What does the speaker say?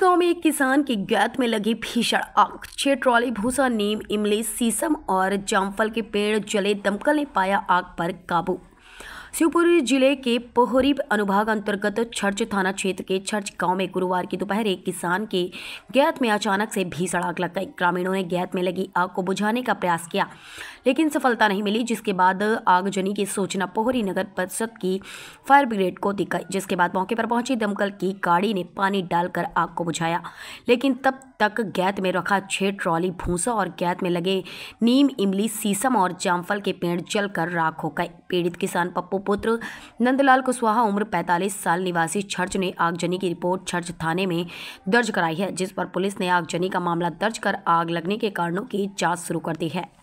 गांव में एक किसान की गैत में लगी भीषण आग छह ट्रॉली भूसा नीम इमली सीसम और जामफल के पेड़ जले दमकल ने पाया आग पर काबू शिवपुरी जिले के पोहरी अनुभाग अंतर्गत छर्च थाना क्षेत्र के छर्च गांव में गुरुवार की दोपहर एक किसान के गैत में अचानक से भीषण आग लग गई ग्रामीणों ने गैत में लगी आग को बुझाने का प्रयास किया लेकिन सफलता नहीं मिली जिसके बाद आगजनी की सूचना पोहरी नगर परिषद की फायर ब्रिगेड को दी गई जिसके बाद मौके पर पहुंची दमकल की गाड़ी ने पानी डालकर आग को बुझाया लेकिन तब तक गैत में रखा छह ट्रॉली भूसा और गैत में लगे नीम इमली सीसम और जामफल के पेड़ जलकर राख हो गए पीड़ित किसान पप्पू पुत्र नंदलाल कुशवाहा उम्र 45 साल निवासी छर्च ने आगजनी की रिपोर्ट छर्च थाने में दर्ज कराई है जिस पर पुलिस ने आगजनी का मामला दर्ज कर आग लगने के कारणों की जांच शुरू कर दी है